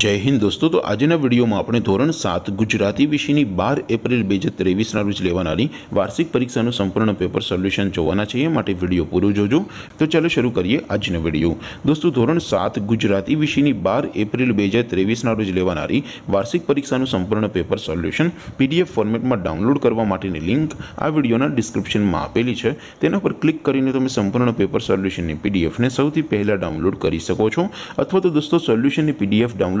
જય હિન્દ દોસ્તો તો આજના વિડીયોમાં આપણે ધોરણ સાત ગુજરાતી વિષયની બાર એપ્રિલ બે હજાર ત્રેવીસના રોજ લેવાનારી વાર્ષિક પરીક્ષાનું સંપૂર્ણ પેપર સોલ્યુશન જોવાના છે એ માટે વિડીયો પૂરો જોજો તો ચાલો શરૂ કરીએ આજનો વિડીયો દોસ્તો ધોરણ સાત ગુજરાતી વિષયની બાર એપ્રિલ બે હજાર ત્રેવીસના રોજ લેવાનારી વાર્ષિક પરીક્ષાનું સંપૂર્ણ પેપર સોલ્યુશન પીડીએફ ફોર્મેટમાં ડાઉનલોડ કરવા માટેની લિંક આ વિડીયોના ડિસ્ક્રિપ્શનમાં આપેલી છે તેના પર ક્લિક કરીને તમે સંપૂર્ણ પેપર સોલ્યુશનની પીડીએફને સૌથી પહેલાં ડાઉનલોડ કરી શકો છો અથવા તો દોસ્તો સોલ્યુશનની પીડીએફ ડાઉનલોડ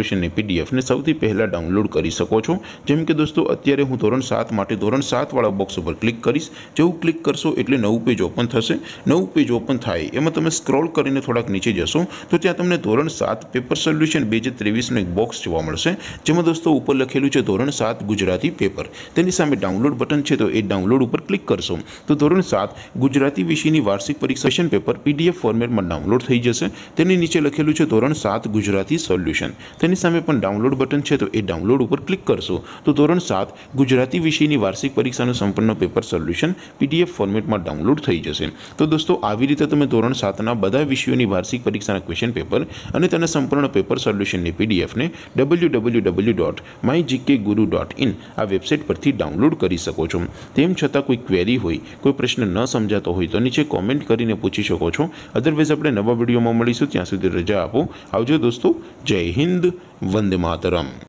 સોલ્યુશનની પીડીએફને સૌથી પહેલાં ડાઉનલોડ કરી શકો છો જેમ કે દોસ્તો અત્યારે હું ધોરણ સાત માટે ધોરણ સાતવાળા બોક્સ ઉપર ક્લિક કરીશ જેવું ક્લિક કરશો એટલે નવું પેજ ઓપન થશે નવું પેજ ઓપન થાય એમાં તમે સ્ક્રોલ કરીને થોડાક નીચે જશો તો ત્યાં તમને ધોરણ સાત પેપર સોલ્યુશન બે હજાર ત્રેવીસનું એક બોક્સ જોવા મળશે જેમાં દોસ્તો ઉપર લખેલું છે ધોરણ સાત ગુજરાતી પેપર તેની સામે ડાઉનલોડ બટન છે તો એ ડાઉનલોડ ઉપર ક્લિક કરશો તો ધોરણ સાત ગુજરાતી વિષયની વાર્ષિક પરીક્ષા પેપર પીડીએફ ફોર્મેટમાં ડાઉનલોડ થઈ જશે તેની નીચે લખેલું છે ધોરણ સાત ગુજરાતી સોલ્યુશન તેની તેની સામે પણ ડાઉનલોડ બટન છે તો એ ડાઉનલોડ ઉપર ક્લિક કરશો તો ધોરણ સાત ગુજરાતી વિષયની વાર્ષિક પરીક્ષાનું સંપૂર્ણ પેપર સોલ્યુશન પીડીએફ ફોર્મેટમાં ડાઉનલોડ થઈ જશે તો દોસ્તો આવી રીતે તમે ધોરણ સાતના બધા વિષયોની વાર્ષિક પરીક્ષાના ક્વેશ્ચન પેપર અને તેના સંપૂર્ણ પેપર સોલ્યુશનની પીડીએફને W W W dot my GK guru dot in આ વેબસાઇટ પરથી ડાઉનલોડ કરી શકો છો તેમ છતાં કોઈ ક્વેરી હોય કોઈ પ્રશ્ન ન સમજાતો હોય તો નીચે કોમેન્ટ કરીને પૂછી શકો છો અધરવાઇઝ આપણે નવા વિડીયોમાં મળીશું ત્યાં સુધી રજા આપો આવજો દોસ્તો જય હિન્દ વંદે માતરમ